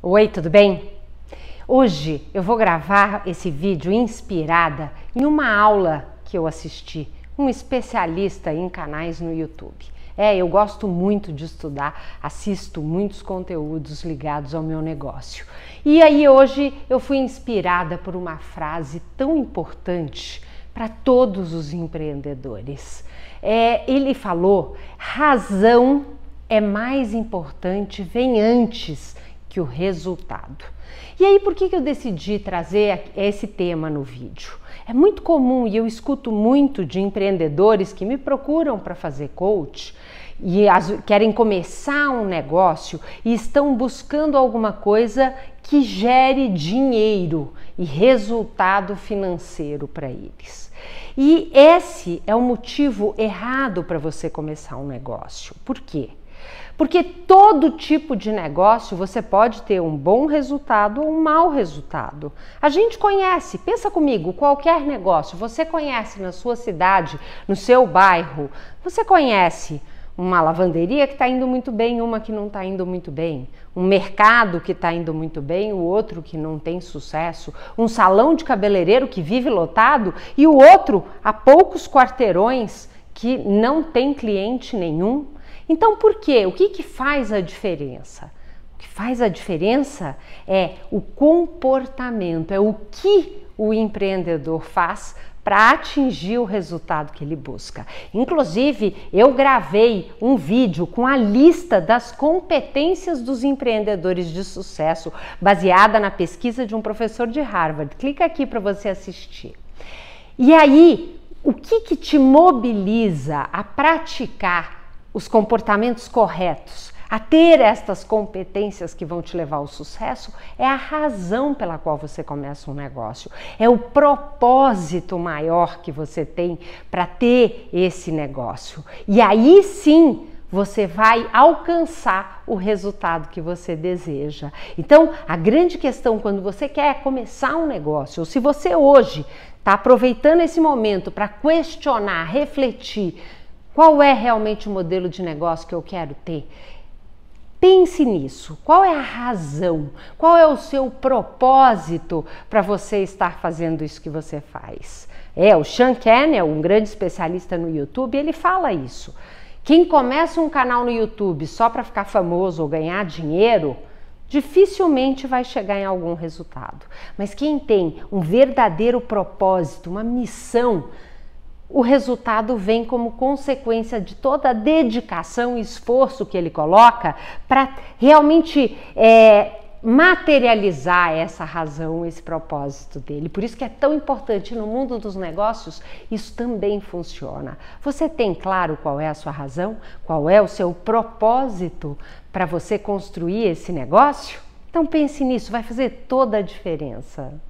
Oi, tudo bem? Hoje eu vou gravar esse vídeo inspirada em uma aula que eu assisti, um especialista em canais no YouTube. É, eu gosto muito de estudar, assisto muitos conteúdos ligados ao meu negócio. E aí hoje eu fui inspirada por uma frase tão importante para todos os empreendedores. É, ele falou: razão é mais importante, vem antes que o resultado. E aí, por que, que eu decidi trazer esse tema no vídeo? É muito comum e eu escuto muito de empreendedores que me procuram para fazer coach e querem começar um negócio e estão buscando alguma coisa que gere dinheiro e resultado financeiro para eles. E esse é o motivo errado para você começar um negócio. Por quê? Porque todo tipo de negócio você pode ter um bom resultado ou um mau resultado. A gente conhece, pensa comigo, qualquer negócio, você conhece na sua cidade, no seu bairro, você conhece uma lavanderia que está indo muito bem, uma que não está indo muito bem, um mercado que está indo muito bem, o outro que não tem sucesso, um salão de cabeleireiro que vive lotado e o outro a poucos quarteirões que não tem cliente nenhum. Então, por quê? O que, que faz a diferença? O que faz a diferença é o comportamento, é o que o empreendedor faz para atingir o resultado que ele busca. Inclusive, eu gravei um vídeo com a lista das competências dos empreendedores de sucesso, baseada na pesquisa de um professor de Harvard. Clica aqui para você assistir. E aí, o que, que te mobiliza a praticar os comportamentos corretos, a ter estas competências que vão te levar ao sucesso é a razão pela qual você começa um negócio, é o propósito maior que você tem para ter esse negócio. E aí sim você vai alcançar o resultado que você deseja. Então, a grande questão quando você quer começar um negócio, ou se você hoje está aproveitando esse momento para questionar, refletir qual é realmente o modelo de negócio que eu quero ter? Pense nisso. Qual é a razão? Qual é o seu propósito para você estar fazendo isso que você faz? É, o Sean Kennel, um grande especialista no YouTube, ele fala isso. Quem começa um canal no YouTube só para ficar famoso ou ganhar dinheiro, dificilmente vai chegar em algum resultado. Mas quem tem um verdadeiro propósito, uma missão, o resultado vem como consequência de toda a dedicação e esforço que ele coloca para realmente é, materializar essa razão, esse propósito dele. Por isso que é tão importante no mundo dos negócios, isso também funciona. Você tem claro qual é a sua razão, qual é o seu propósito para você construir esse negócio? Então pense nisso, vai fazer toda a diferença.